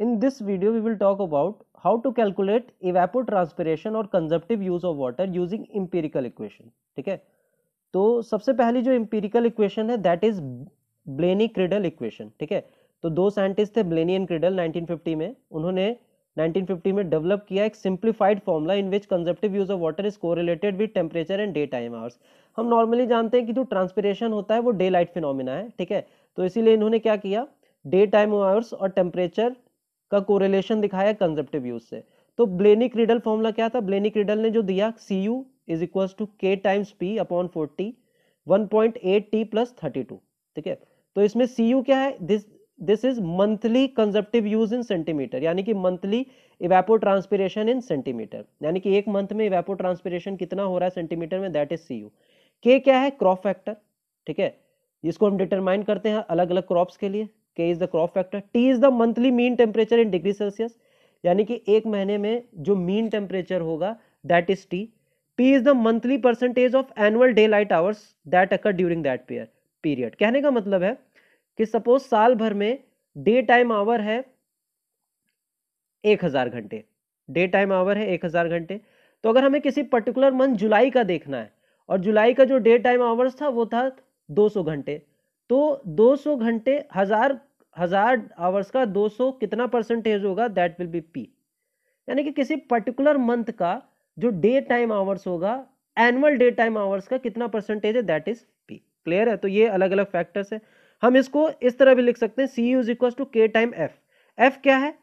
In this video, we will talk about how to calculate evapotranspiration और कंजप्टिव use of water using empirical equation. ठीक है तो सबसे पहली जो empirical equation है that is Blaney Criddle equation ठीक है तो दो साइंटिस्ट थे ब्लेनी एंड क्रिडल 1950 में उन्होंने 1950 में डेवलप किया एक simplified formula in which consumptive use of water is correlated with temperature and day time hours हम नॉर्मली जानते हैं कि जो ट्रांसपेरेशन होता है वो डे लाइट फिनोमिना है ठीक है तो इसीलिए इन्होंने क्या किया डे टाइम आवर्स और टेम्परेचर का कोरिलेशन दिखाया कंजप्टिव यूज से तो ब्लेनिक रिडल फॉर्मूला क्या था ब्लेनिक रिडल ने जो दिया C U is equal to K times P upon forty one point eight T plus thirty two ठीक है तो इसमें सी यू क्या है this this is monthly consumptive use in centimetre यानी कि monthly evapotranspiration in centimetre यानी कि एक मंथ में इवेपो ट्रांसपीरेशन कितना हो रहा है सेंटीमीटर में दैट इज सी यू के क्या है क्रॉप फैक्टर ठीक है इसको हम डिटरमाइन करते हैं अलग अलग क्रॉप्स के लिए K is the crop factor T is the monthly mean temperature in degree Celsius यानी कि एक महीने में जो मीन टेम्परेचर होगा that is T P is the monthly percentage of annual daylight hours that occur during that peer period कहने का मतलब है कि सपोज साल भर में डे टाइम आवर है एक हज़ार घंटे डे टाइम आवर है एक हज़ार घंटे तो अगर हमें किसी पर्टिकुलर मंथ जुलाई का देखना है और जुलाई का जो डे टाइम आवर्स था वो था 200 घंटे तो 200 घंटे हज़ार हज़ार आवर्स का 200 कितना परसेंटेज होगा दैट विल बी पी यानी कि किसी पर्टिकुलर मंथ का जो डे टाइम आवर्स होगा एनुअल डे टाइम आवर्स का कितना परसेंटेज है दैट इज पी क्लियर है तो ये अलग अलग फैक्टर्स है हम इसको इस तरह भी लिख सकते हैं C is equal to K times F F क्या है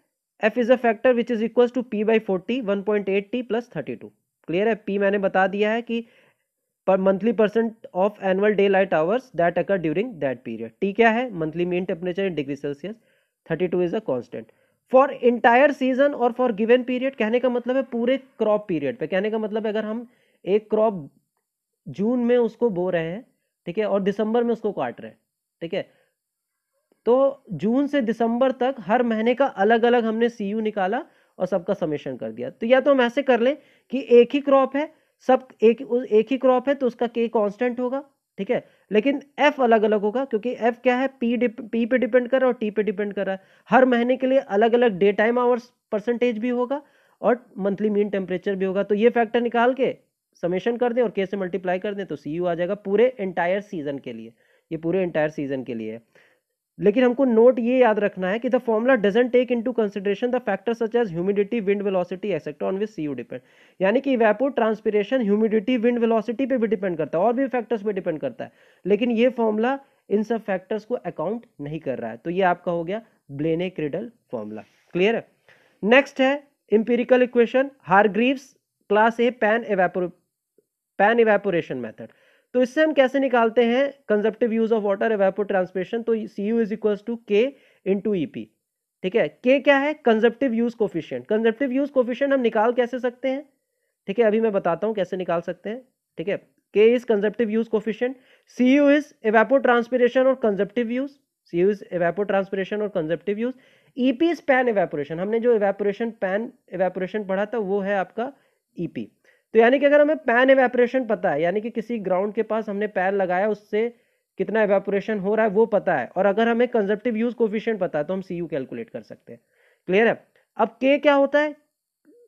F is a factor which is equal to P by forty one point eight T plus thirty two clear है पी मैंने बता दिया है कि पर monthly percent of annual daylight hours that occur during that period T क्या है monthly mean temperature in degree Celsius thirty two is a constant for entire season और फॉर गिवन पीरियड कहने का मतलब है पूरे क्रॉप पीरियड पे कहने का मतलब है अगर हम एक क्रॉप जून में उसको बो रहे हैं ठीक है और दिसंबर में उसको काट रहे हैं ठीक है तो जून से दिसंबर तक हर महीने का अलग अलग हमने सी निकाला और सबका समेशन कर दिया तो या तो हम ऐसे कर लें कि एक ही क्रॉप है सब एक एक ही क्रॉप है तो उसका के कांस्टेंट होगा ठीक है लेकिन एफ अलग अलग होगा क्योंकि एफ क्या है पी पी पे डिपेंड कर रहा है और टी पे डिपेंड कर रहा है हर महीने के लिए अलग अलग डे टाइम आवर्स परसेंटेज भी होगा और मंथली मीन टेम्परेचर भी होगा तो ये फैक्टर निकाल के समेशन कर दें और के से मल्टीप्लाई कर दें तो सी यू आ जाएगा पूरे एंटायर सीजन के लिए ये पूरे एंटायर सीजन के लिए है लेकिन हमको नोट ये याद रखना है कि the formula doesn't take to consideration the factor such as humidity wind velocity etcetera on which C U depend यानी कि evapotranspiration humidity wind velocity पे भी डिपेंड करता है और भी फैक्टर्स पे डिपेंड करता है लेकिन ये फॉर्मूला इन सब फैक्टर्स को अकाउंट नहीं कर रहा है तो ये आपका हो गया ब्लेने क्रिडल फॉर्मूला क्लियर है नेक्स्ट है empirical equation Hargreaves class A pan evaporation pan evaporation method तो इससे हम कैसे निकालते हैं consumptive use of water evapotranspiration तो C U is equal to K in to E P ठीक है के क्या है consumptive use coefficient consumptive use coefficient हम निकाल कैसे सकते हैं ठीक है अभी मैं बताता हूँ कैसे निकाल सकते हैं ठीक है K is consumptive use coefficient C U is evapotranspiration और consumptive use C U is evapotranspiration और consumptive use E P is pan evaporation हमने जो एवेपोरेशन पैन एवेपोरेशन पढ़ा था वो है आपका ईपी तो यानी कि अगर हमें पैन एवेपोरेशन पता है यानी कि किसी ग्राउंड के पास हमने पैन लगाया उससे कितना एवेपोरेशन हो रहा है वो पता है और अगर हमें कंजर्वेटिव यूज कोफिशियंट पता है तो हम सी यू कैलकुलेट कर सकते हैं क्लियर है अब के क्या होता है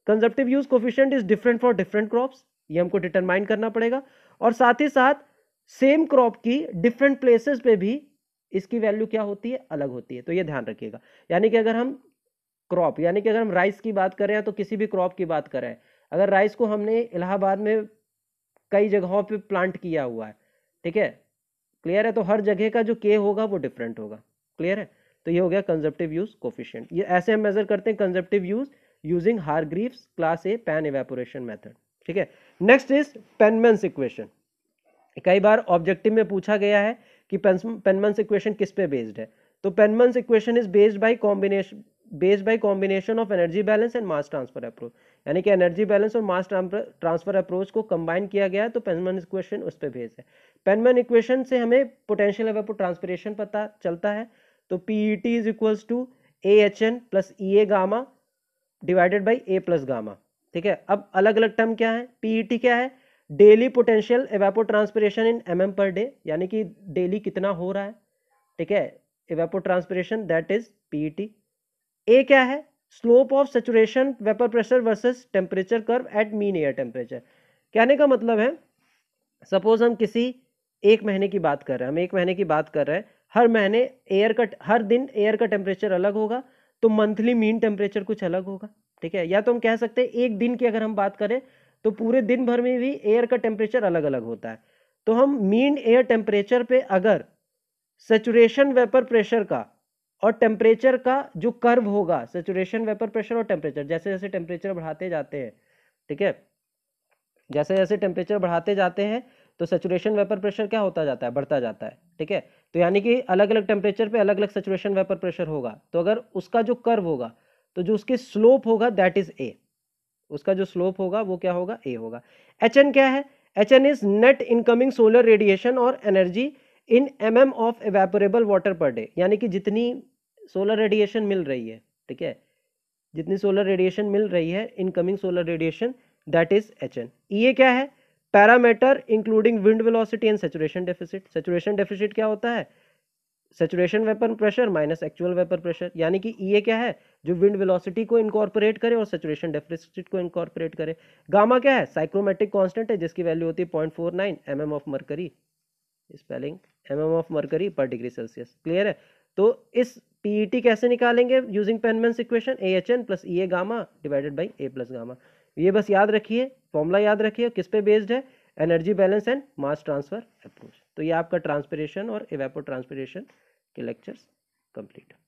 conservative use coefficient is different for different crops ये हमको डिटरमाइन करना पड़ेगा और साथ ही साथ सेम क्रॉप की डिफरेंट प्लेसेस पे भी इसकी वैल्यू क्या होती है अलग होती है तो ये ध्यान रखिएगा यानी कि अगर हम क्रॉप यानी कि अगर हम राइस की बात करें तो किसी भी क्रॉप की बात करें अगर राइस को हमने इलाहाबाद में कई जगहों पे प्लांट किया हुआ है ठीक है क्लियर है तो हर जगह का जो के होगा वो डिफरेंट होगा क्लियर है तो ये हो गया कंजप्टिव यूज कोफिशियंट ये ऐसे हम मेजर करते हैं consumptive use using Hargreaves class A pan evaporation method ठीक है नेक्स्ट इज पेनमेंस इक्वेशन कई बार ऑब्जेक्टिव में पूछा गया है कि पेनमेंस इक्वेशन किस पे बेस्ड है तो Penman's equation is based by combination based by combination of energy balance and mass transfer approach यानी कि एनर्जी बैलेंस और मास ट्रांसफर अप्रोच को कंबाइन किया गया है तो पेनमैन इक्वेशन उस पर भेज है पेनमैन इक्वेशन से हमें पोटेंशियल एवेपो ट्रांसपरेशन पता चलता है तो P E T is equals to A H N plus E A gamma divided by A plus gamma ठीक है अब अलग अलग टर्म क्या है टी क्या है daily potential evapotranspiration in M per day यानी कि डेली कितना हो रहा है ठीक है evapotranspiration that is T A क्या है slope of saturation vapour pressure versus temperature curve at mean air temperature कहने का मतलब है सपोज हम किसी एक महीने की बात कर रहे हैं हम एक महीने की बात कर रहे हैं हर महीने एयर का हर दिन एयर का टेम्परेचर अलग होगा तो मंथली मीन टेम्परेचर कुछ अलग होगा ठीक है या तो हम कह सकते हैं एक दिन की अगर हम बात करें तो पूरे दिन भर में भी एयर का टेम्परेचर अलग अलग होता है तो हम मीन एयर टेम्परेचर पे अगर सेचुरेशन वेपर प्रेशर का और टेम्परेचर का जो कर्व होगा सेचुरेशन वेपर प्रेशर और टेम्परेचर जैसे जैसे टेम्परेचर बढ़ाते जाते हैं ठीक है जैसे जैसे टेम्परेचर बढ़ाते जाते हैं तो सेचुरेशन वेपर प्रेशर क्या होता जाता है बढ़ता जाता है ठीक है तो यानी कि अलग अलग टेम्परेचर पे अलग अलग सेचुरेशन वेपर प्रेशर होगा तो अगर उसका जो कर्व होगा तो जो उसकी स्लोप होगा दैट इज ए उसका जो स्लोप होगा वो क्या होगा ए होगा एच एन क्या है H N is net incoming solar radiation और energy in M M of evaporable water per day यानी कि जितनी सोलर रेडिएशन मिल रही है ठीक है जितनी सोलर रेडिएशन मिल रही है incoming solar radiation that is H N ये क्या है parameter including wind velocity and saturation deficit saturation deficit क्या होता है saturation vapour pressure minus actual vapour pressure यानी कि ये क्या है जो विंड वेलोसिटी को इनकॉर्पोरेट करे और सेचुरेशन डेफिसिट को इनकॉर्पोरेट करे गामा क्या है साइक्रोमेट्रिक कांस्टेंट है जिसकी वैल्यू होती है point four nine M M of mercury spelling M M of mercury per degree Celsius clear है तो इस टी e कैसे निकालेंगे using Penman's equation A H N plus E A gamma divided by A plus gamma ये बस याद रखिए formula याद रखिए किस पे बेस्ड है energy balance and mass transfer approach तो ये आपका ट्रांसपरेशन और एवेपो ट्रांसपरेशन के लेक्चर्स कंप्लीट